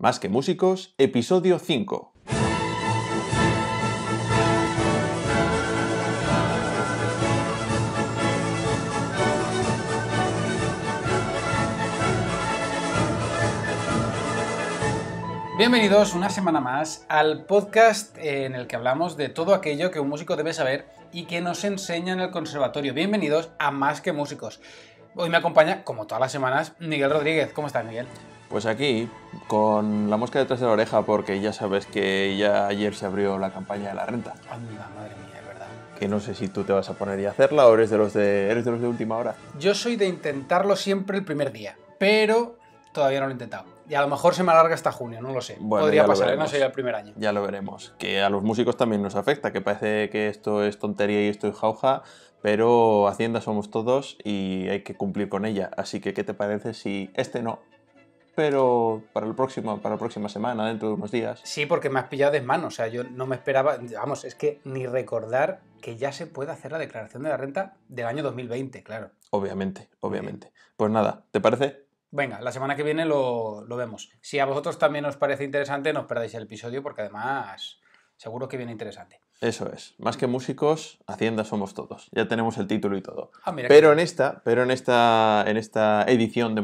Más que músicos, episodio 5. Bienvenidos una semana más al podcast en el que hablamos de todo aquello que un músico debe saber y que nos enseña en el conservatorio. Bienvenidos a Más que Músicos. Hoy me acompaña, como todas las semanas, Miguel Rodríguez. ¿Cómo estás, Miguel? Pues aquí, con la mosca detrás de la oreja, porque ya sabes que ya ayer se abrió la campaña de la renta. Anda, madre mía, es verdad. Que no sé si tú te vas a poner y hacerla o eres de los de, eres de los de última hora. Yo soy de intentarlo siempre el primer día, pero todavía no lo he intentado. Y a lo mejor se me alarga hasta junio, no lo sé. Podría pasar, ¿eh? no sé el primer año. Ya lo veremos. Que a los músicos también nos afecta, que parece que esto es tontería y esto es jauja, pero Hacienda somos todos y hay que cumplir con ella. Así que, ¿qué te parece si este no, pero para el próximo, para la próxima semana, dentro de unos días. Sí, porque me has pillado de mano. O sea, yo no me esperaba. Vamos, es que ni recordar que ya se puede hacer la declaración de la renta del año 2020, claro. Obviamente, obviamente. Pues nada, ¿te parece? Venga, la semana que viene lo, lo vemos. Si a vosotros también os parece interesante, no os perdáis el episodio porque además seguro que viene interesante. Eso es. Más que músicos, Hacienda somos todos. Ya tenemos el título y todo. Ah, pero en esta, pero en esta, en esta edición de,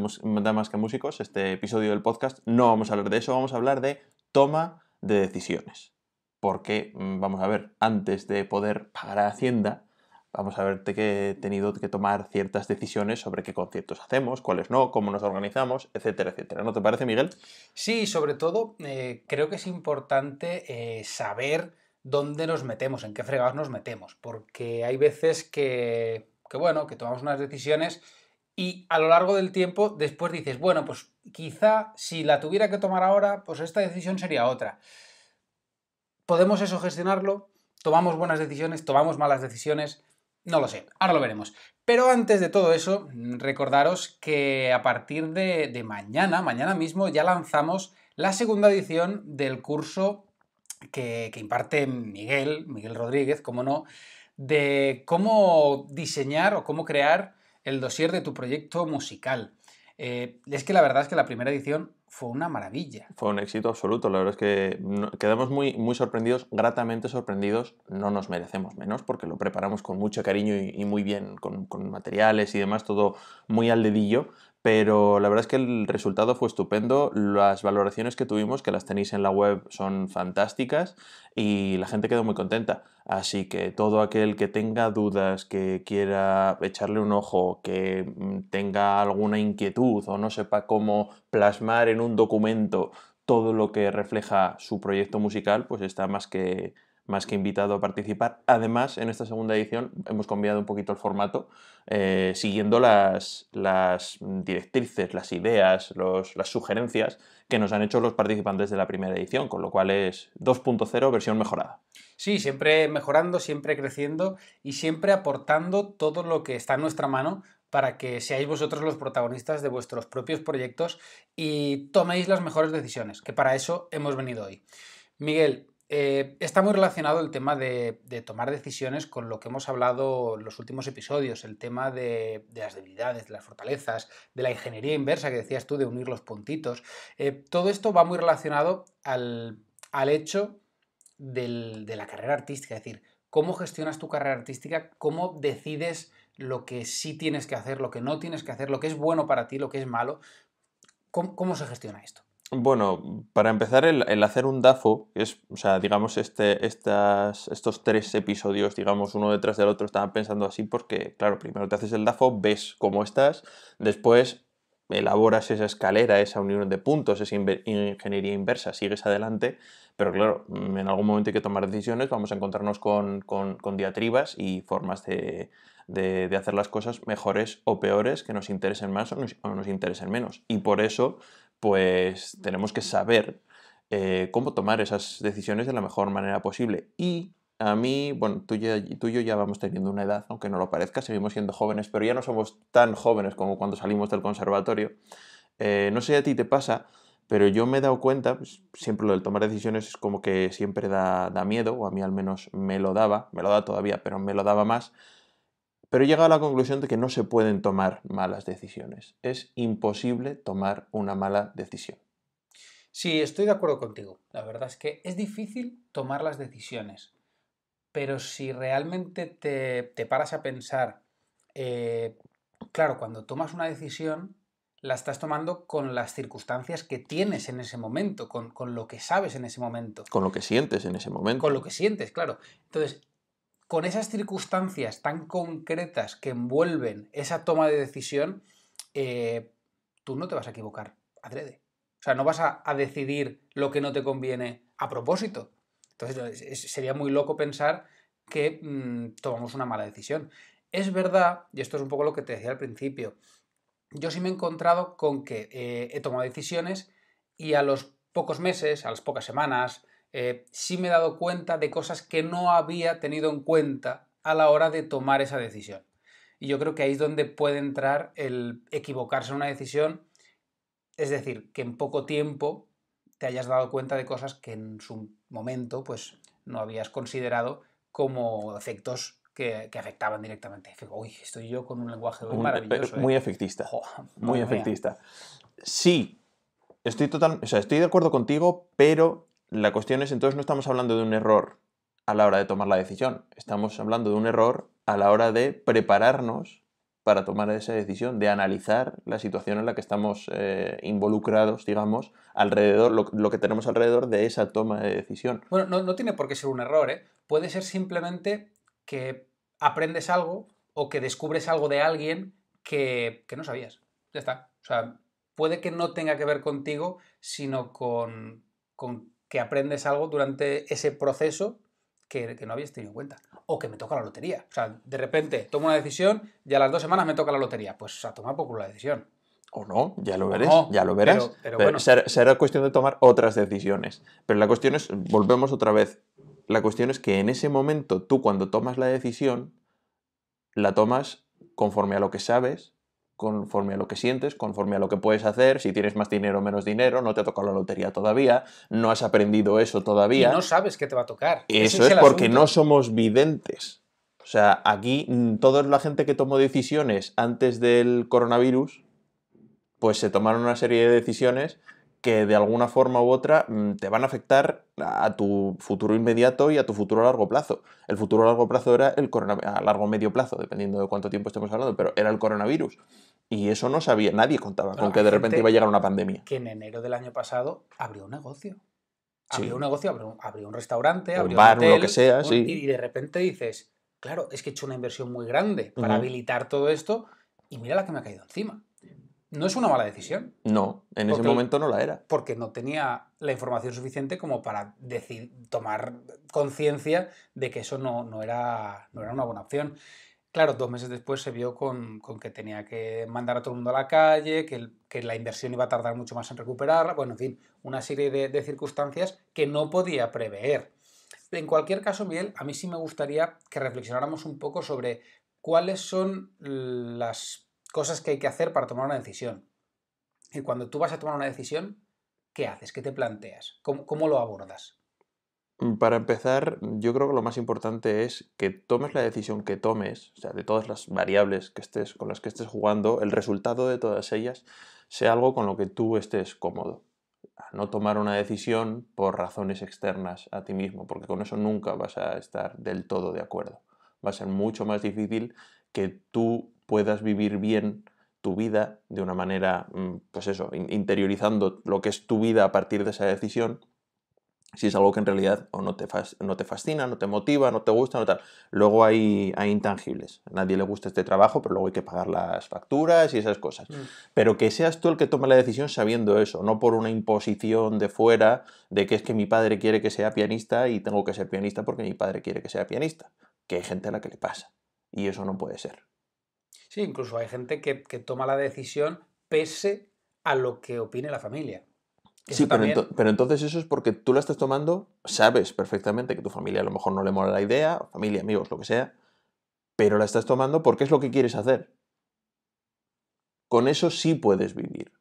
Más que músicos, este episodio del podcast, no vamos a hablar de eso, vamos a hablar de toma de decisiones. Porque, mm, vamos a ver, antes de poder pagar a Hacienda, vamos a verte que he tenido que tomar ciertas decisiones sobre qué conciertos hacemos, cuáles no, cómo nos organizamos, etcétera, etcétera. ¿No te parece, Miguel? Sí, sobre todo eh, creo que es importante eh, saber dónde nos metemos, en qué fregados nos metemos, porque hay veces que, bueno, que tomamos unas decisiones y a lo largo del tiempo después dices, bueno, pues quizá si la tuviera que tomar ahora, pues esta decisión sería otra. ¿Podemos eso gestionarlo? ¿Tomamos buenas decisiones? ¿Tomamos malas decisiones? No lo sé, ahora lo veremos. Pero antes de todo eso, recordaros que a partir de, de mañana, mañana mismo, ya lanzamos la segunda edición del curso que, imparte Miguel, Miguel Rodríguez, cómo no, de cómo diseñar o cómo crear el dossier de tu proyecto musical. Eh, es que la verdad es que la primera edición fue una maravilla. Fue un éxito absoluto. La verdad es que quedamos muy, muy sorprendidos, gratamente sorprendidos. No nos merecemos menos porque lo preparamos con mucho cariño y, muy bien, con, con, materiales y demás, todo muy al dedillo pero la verdad es que el resultado fue estupendo. Las valoraciones que tuvimos, que las tenéis en la web, son fantásticas y la gente quedó muy contenta. Así que todo aquel que tenga dudas, que quiera echarle un ojo, que mm, tenga alguna inquietud o no sepa cómo plasmar en un documento todo lo que refleja su proyecto musical, pues está más que más que invitado a participar. Además, en esta segunda edición hemos cambiado un poquito el formato, eh, siguiendo las, las, directrices, las ideas, las sugerencias que nos han hecho los participantes de la primera edición, con lo cual es 2.0 versión mejorada. Sí, siempre mejorando, siempre creciendo y siempre aportando todo lo que está en nuestra mano para que seáis vosotros los protagonistas de vuestros propios proyectos y toméis las mejores decisiones, que para eso hemos venido hoy. Miguel, eh, está muy relacionado el tema de, tomar decisiones con lo que hemos hablado en los últimos episodios, el tema de, las debilidades, de las fortalezas, de la ingeniería inversa que decías tú, de unir los puntitos. Eh, todo esto va muy relacionado al, hecho de la carrera artística, es decir, cómo gestionas tu carrera artística, cómo decides lo que sí tienes que hacer, lo que no tienes que hacer, lo que es bueno para ti, lo que es malo. cómo se gestiona esto? Bueno, para empezar, el, hacer un DAFO, es, o sea, digamos, este, estas, estos tres episodios, digamos, uno detrás del otro, estaba pensando así porque, claro, primero te haces el DAFO, ves cómo estás, después elaboras esa escalera, esa unión de puntos, esa ingeniería inversa, sigues adelante, pero claro, mm, en algún momento hay que tomar decisiones, vamos a encontrarnos con, diatribas y formas de, hacer las cosas mejores o peores que nos interesen más o nos interesen menos. Y por eso pues tenemos que saber eh, cómo tomar esas decisiones de la mejor manera posible. Y a mí, bueno, tú, y yo ya vamos teniendo una edad, aunque no lo parezca, seguimos siendo jóvenes, pero ya no somos tan jóvenes como cuando salimos del conservatorio. Eh, no sé a ti te pasa, pero yo me he dado cuenta, pues, siempre lo del tomar decisiones es como que siempre da, da miedo, o a mí al menos me lo daba, me lo da todavía, pero me lo daba más pero he llegado a la conclusión de que no se pueden tomar malas decisiones. Es imposible tomar una mala decisión. Sí, estoy de acuerdo contigo. La verdad es que es difícil tomar las decisiones. Pero si realmente te, paras a pensar, eh, claro, cuando tomas una decisión, la estás tomando con las circunstancias que tienes en ese momento, con, con, lo que sabes en ese momento. Con lo que sientes en ese momento. Con lo que sientes, claro. Entonces, con esas circunstancias tan concretas que envuelven esa toma de decisión, eh, tú no te vas a equivocar, adrede. O sea, no vas a, decidir lo que no te conviene a propósito. Entonces, sería muy loco pensar que mm, tomamos una mala decisión. Es verdad, y esto es un poco lo que te decía al principio, yo sí me he encontrado con que eh, he tomado decisiones y a los pocos meses, a las pocas semanas, eh, sí me he dado cuenta de cosas que no había tenido en cuenta a la hora de tomar esa decisión. Y yo creo que ahí es donde puede entrar el equivocarse en una decisión, es decir, que en poco tiempo te hayas dado cuenta de cosas que en su momento pues no habías considerado como efectos que, afectaban directamente. Uy, estoy yo con un lenguaje muy, eh, maravilloso. Eh, muy efectista. muy efectista. Sí, estoy, total, o sea, estoy de acuerdo contigo, pero la cuestión es entonces no estamos hablando de un error a la hora de tomar la decisión, estamos hablando de un error a la hora de prepararnos para tomar esa decisión, de analizar la situación en la que estamos eh, involucrados, digamos, alrededor, lo, que tenemos alrededor de esa toma de decisión. Bueno, no, tiene por qué ser un error, ¿eh? puede ser simplemente que aprendes algo o que descubres algo de alguien que, que no sabías. Ya está. O sea, puede que no tenga que ver contigo, sino con que aprendes algo durante ese proceso que, no habías tenido en cuenta. O que me toca la lotería. O sea, de repente tomo una decisión y a las dos semanas me toca la lotería. Pues a tomar por la decisión. O no, ya lo verás, ya lo verás. Pero, bueno. será cuestión de tomar otras decisiones. Pero la cuestión es, volvemos otra vez, la cuestión es que en ese momento tú cuando tomas la decisión, la tomas conforme a lo que sabes conforme a lo que sientes, conforme a lo que puedes hacer, si tienes más dinero o menos dinero, no te ha tocado la lotería todavía, no has aprendido eso todavía. Y no sabes qué te va a tocar. Eso es, porque no somos videntes. O sea, aquí mm, toda la gente que tomó decisiones antes del coronavirus, pues se tomaron una serie de decisiones que de alguna forma u otra mm, te van a afectar a tu futuro inmediato y a tu futuro a largo plazo. El futuro a largo plazo era el coronavirus, a largo medio plazo, dependiendo de cuánto tiempo estemos hablando, pero era el coronavirus. Y eso no sabía, nadie contaba con que de repente iba a llegar una pandemia. Que en enero del año pasado abrió un negocio. Abrió un negocio, abrió, un, restaurante, abrió un bar, lo que sea, Y de repente dices, claro, es que he hecho una inversión muy grande para habilitar todo esto y mira la que me ha caído encima. No es una mala decisión. No, en ese momento no la era. Porque no tenía la información suficiente como para decir, tomar conciencia de que eso no, era, era una buena opción. Claro, dos meses después se vio con, que tenía que mandar a todo el mundo a la calle, que, la inversión iba a tardar mucho más en recuperarla, bueno, en fin, una serie de, de, circunstancias que no podía prever. En cualquier caso, Miguel, a mí sí me gustaría que reflexionáramos un poco sobre cuáles son las cosas que hay que hacer para tomar una decisión. Y cuando tú vas a tomar una decisión, ¿qué haces? ¿Qué te planteas? ¿Cómo, lo abordas? Mm, para empezar, yo creo que lo más importante es que tomes la decisión que tomes, o sea, de todas las variables que estés, con las que estés jugando, el resultado de todas ellas sea algo con lo que tú estés cómodo. no tomar una decisión por razones externas a ti mismo, porque con eso nunca vas a estar del todo de acuerdo. Va a ser mucho más difícil que tú puedas vivir bien tu vida de una manera, mm, pues eso, interiorizando lo que es tu vida a partir de esa decisión, si es algo que en realidad o no te, fascina, no te motiva, no te gusta, no tal. Luego hay, hay intangibles. A nadie le gusta este trabajo, pero luego hay que pagar las facturas y esas cosas. Mm. Pero que seas tú el que tome la decisión sabiendo eso, no por una imposición de fuera de que es que mi padre quiere que sea pianista y tengo que ser pianista porque mi padre quiere que sea pianista. Que hay gente a la que le pasa. Y eso no puede ser. Sí, incluso hay gente que, toma la decisión pese a lo que opine la familia. sí, pero, entonces eso es porque tú la estás tomando, sabes perfectamente que tu familia a lo mejor no le mola la idea, familia, amigos, lo que sea, pero la estás tomando porque es lo que quieres hacer. Con eso sí puedes vivir.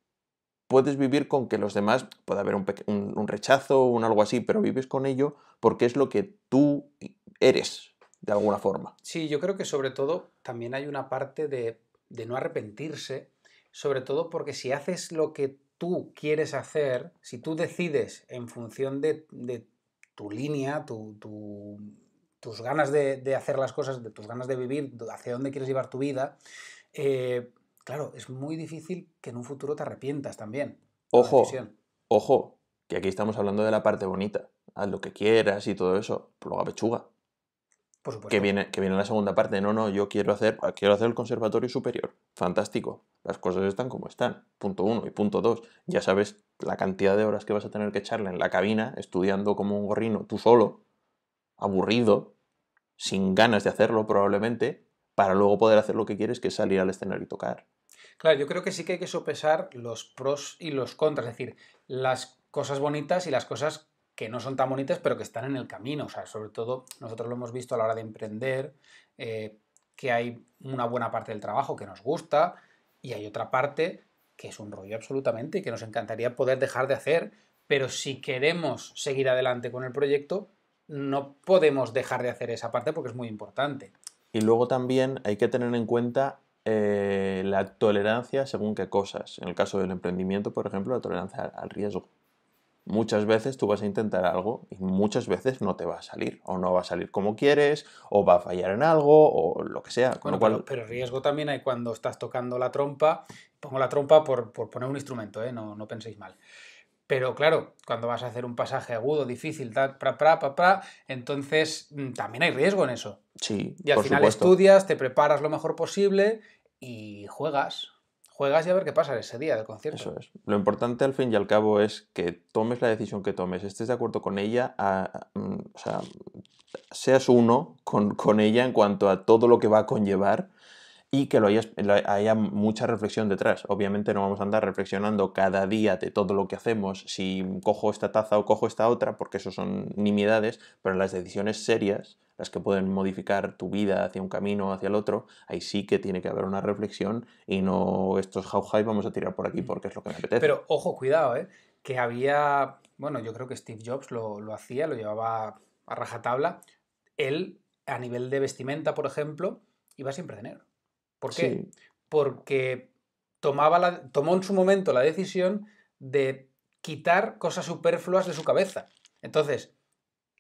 Puedes vivir con que los demás, puede haber un, rechazo, un algo así, pero vives con ello porque es lo que tú eres de alguna forma. Sí, yo creo que sobre todo también hay una parte de, de no arrepentirse, sobre todo porque si haces lo que tú quieres hacer, si tú decides en función de, tu línea, tus ganas de, hacer las cosas, de tus ganas de vivir, hacia dónde quieres llevar tu vida, eh, claro, es muy difícil que en un futuro te arrepientas también. Ojo, ojo, que aquí estamos hablando de la parte bonita, haz lo que quieras y todo eso, luego a pechuga. Que viene, que viene la segunda parte. No, no, yo quiero hacer, quiero hacer el conservatorio superior. Fantástico. Las cosas están como están. Punto uno. Y punto dos. Ya sabes la cantidad de horas que vas a tener que echarle en la cabina, estudiando como un gorrino, tú solo, aburrido, sin ganas de hacerlo probablemente, para luego poder hacer lo que quieres, que es salir al escenario y tocar. Claro, yo creo que sí que hay que sopesar los pros y los contras, es decir, las cosas bonitas y las cosas que no son tan bonitas, pero que están en el camino. O sea, sobre todo nosotros lo hemos visto a la hora de emprender, eh, que hay una buena parte del trabajo que nos gusta y hay otra parte que es un rollo absolutamente y que nos encantaría poder dejar de hacer, pero si queremos seguir adelante con el proyecto, no podemos dejar de hacer esa parte porque es muy importante. Y luego también hay que tener en cuenta eh, la tolerancia según qué cosas. En el caso del emprendimiento, por ejemplo, la tolerancia al riesgo. Muchas veces tú vas a intentar algo y muchas veces no te va a salir, o no va a salir como quieres, o va a fallar en algo, o lo que sea. pero, riesgo también hay cuando estás tocando la trompa. Pongo la trompa por, poner un instrumento, ¿eh? no, no penséis mal. Pero claro, cuando vas a hacer un pasaje agudo, difícil, entonces mm, también hay riesgo en eso. Sí. Y al final estudias, te preparas lo mejor posible y juegas, juegas y a ver qué pasa ese día del concierto. Eso es. Lo importante al fin y al cabo es que tomes la decisión que tomes, estés de acuerdo con ella, a, mm, o sea, seas uno con, con, ella en cuanto a todo lo que va a conllevar y que lo haya, haya, mucha reflexión detrás. Obviamente no vamos a andar reflexionando cada día de todo lo que hacemos, si cojo esta taza o cojo esta otra, porque eso son nimiedades, pero en las decisiones serias, las que pueden modificar tu vida hacia un camino o hacia el otro, ahí sí que tiene que haber una reflexión y no estos how high vamos a tirar por aquí porque es lo que me apetece. Pero ojo, cuidado, ¿eh? que había, bueno, yo creo que Steve Jobs lo, lo hacía, lo llevaba a rajatabla, él a nivel de vestimenta, por ejemplo, iba siempre de negro. ¿Por qué? Porque tomaba tomó en su momento la decisión de quitar cosas superfluas de su cabeza. Entonces,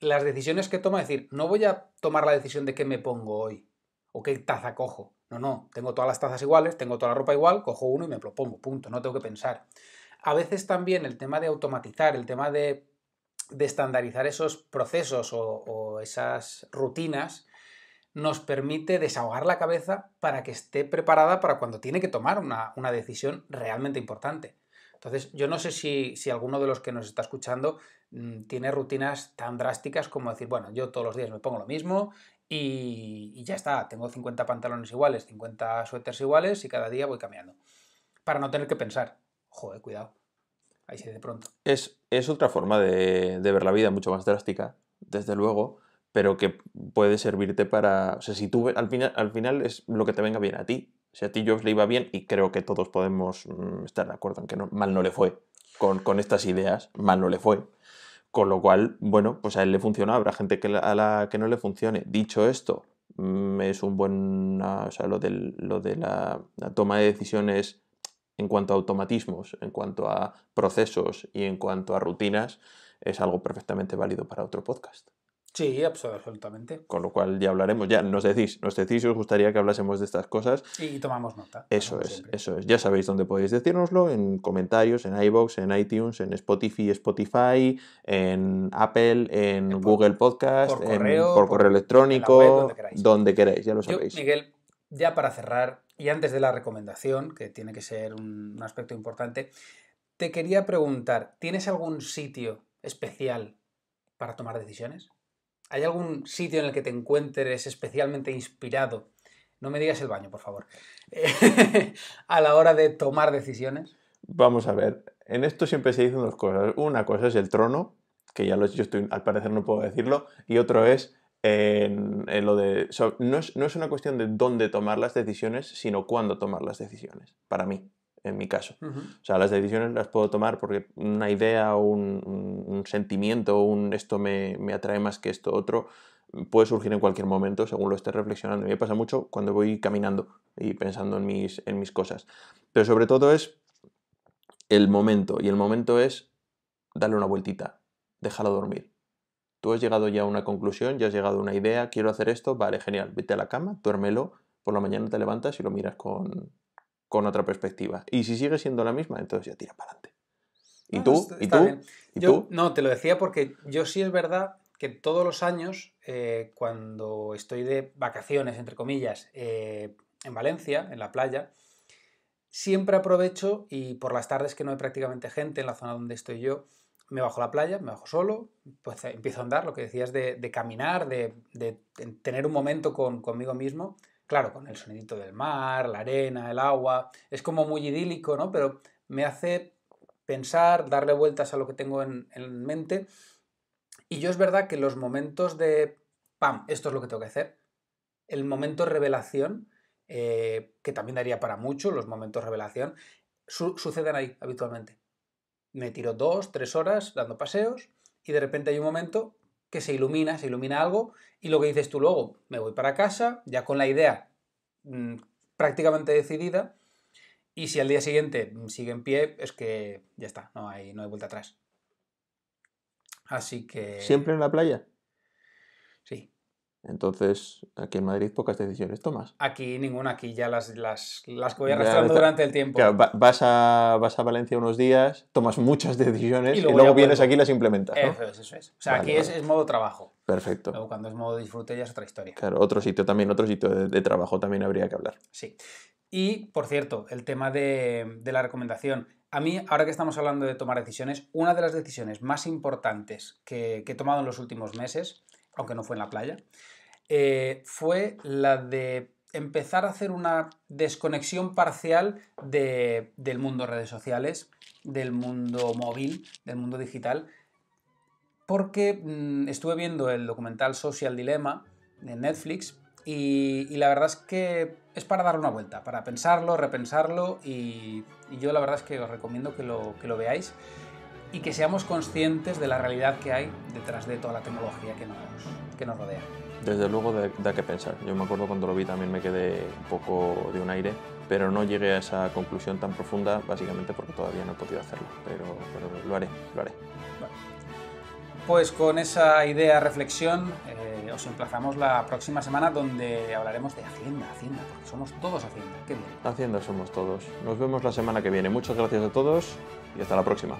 las decisiones que toma, es decir, no voy a tomar la decisión de qué me pongo hoy o qué taza cojo. No, no, tengo todas las tazas iguales, tengo toda la ropa igual, cojo uno y me lo pongo, punto, no tengo que pensar. A veces también el tema de automatizar, el tema de, estandarizar esos procesos o esas rutinas, nos permite desahogar la cabeza para que esté preparada para cuando tiene que tomar una, decisión realmente importante. Entonces, yo no sé si, alguno de los que nos está escuchando mm, tiene rutinas tan drásticas como decir, bueno, yo todos los días me pongo lo mismo y, ya está, tengo 50 pantalones iguales, 50 suéteres iguales y cada día voy cambiando. Para no tener que pensar, joder, cuidado. Ahí se de pronto. Es, es otra forma de, de ver la vida mucho más drástica, desde luego pero que puede servirte para... O sea, si tú al final, al final es lo que te venga bien a ti. Si a ti Jobs le iba bien, y creo que todos podemos mm, estar de acuerdo, en no, mal no le fue con, estas ideas, mal no le fue. Con lo cual, bueno, pues a él le funciona, habrá gente que a la que no le funcione. Dicho esto, mm, es un buen... Ah, o sea, lo, de la toma de decisiones en cuanto a automatismos, en cuanto a procesos y en cuanto a rutinas, es algo perfectamente válido para otro podcast. Sí, absolutamente. Con lo cual ya hablaremos, ya nos decís, nos decís si os gustaría que hablásemos de estas cosas. Y tomamos nota. Eso es, eso es. Ya sabéis dónde podéis decírnoslo, en comentarios, en iBox, en iTunes, en Spotify, Spotify, en Apple, en, Google Podcast, por correo, electrónico, donde, queráis. ya lo sabéis. Miguel, ya para cerrar, y antes de la recomendación, que tiene que ser un aspecto importante, te quería preguntar, ¿tienes algún sitio especial para tomar decisiones? ¿Hay algún sitio en el que te encuentres especialmente inspirado? No me digas el baño, por favor. a la hora de tomar decisiones. Vamos a ver, en esto siempre se dicen dos cosas. Una cosa es el trono, que ya lo yo estoy, al parecer no puedo decirlo, y otro es lo de... es, no es una cuestión de dónde tomar las decisiones, sino cuándo tomar las decisiones, para mí en mi caso. O sea, las decisiones las puedo tomar porque una idea o un, sentimiento, un esto me, atrae más que esto otro, puede surgir en cualquier momento según lo esté reflexionando. Me pasa mucho cuando voy caminando y pensando en mis, en mis cosas. Pero sobre todo es el momento. Y el momento es darle una vueltita, déjalo dormir. Tú has llegado ya a una conclusión, ya has llegado a una idea, quiero hacer esto, vale, genial, vete a la cama, duérmelo, por la mañana te levantas y lo miras con, con otra perspectiva. Y si sigue siendo la misma, entonces ya tira para adelante. ¿Y tú? ¿Y tú? ¿Y yo, No, te lo decía porque yo sí es verdad que todos los años, eh, cuando estoy de vacaciones, entre comillas, eh, en Valencia, en la playa, siempre aprovecho y por las tardes que no hay prácticamente gente en la zona donde estoy yo, me bajo a la playa, me bajo solo, pues eh, empiezo a andar, lo que decías de, caminar, de, tener un momento conmigo mismo, Claro, con el sonidito del mar, la arena, el agua, es como muy idílico, ¿no? Pero me hace pensar, darle vueltas a lo que tengo en, mente. Y yo es verdad que los momentos de, ¡pam!, esto es lo que tengo que hacer, el momento revelación, eh, que también daría para mucho, los momentos revelación, suceden ahí habitualmente. Me tiro dos, tres horas dando paseos y de repente hay un momento que se ilumina, se ilumina algo, y lo que dices tú luego, me voy para casa, ya con la idea mm, prácticamente decidida, y si al día siguiente mm, sigue en pie, es que ya está, no hay, no hay vuelta atrás. Así que... ¿Siempre en la playa? Entonces, aquí en Madrid pocas decisiones tomas. Aquí ninguna, aquí ya las, las, voy arrastrando durante el tiempo. vas, a, vas a Valencia unos días, tomas muchas decisiones y luego, vienes aquí y las implementas. ¿no? Eso es, eso es. O sea, aquí Es, modo trabajo. Perfecto. Luego cuando es modo disfrute ya es otra historia. Claro, otro sitio también, otro sitio de, trabajo también habría que hablar. Sí. Y, por cierto, el tema de, la recomendación. A mí, ahora que estamos hablando de tomar decisiones, una de las decisiones más importantes que, que he tomado en los últimos meses, aunque no fue en la playa, eh, fue la de empezar a hacer una desconexión parcial del mundo redes sociales, del mundo móvil, del mundo digital, porque mm, estuve viendo el documental Social Dilemma de Netflix y, la verdad es que es para dar una vuelta, para pensarlo, repensarlo y, yo la verdad es que os recomiendo que lo, que lo veáis y que seamos conscientes de la realidad que hay detrás de toda la tecnología que que nos rodea. Desde luego da, que pensar. Yo me acuerdo cuando lo vi también me quedé un poco de un aire, pero no llegué a esa conclusión tan profunda, básicamente porque todavía no he podido hacerlo, pero, pero lo haré, lo haré. Pues con esa idea, reflexión, eh, os emplazamos la próxima semana donde hablaremos de Hacienda, Hacienda, porque somos todos Hacienda. Hacienda somos todos. Nos vemos la semana que viene. Muchas gracias a todos y hasta la próxima.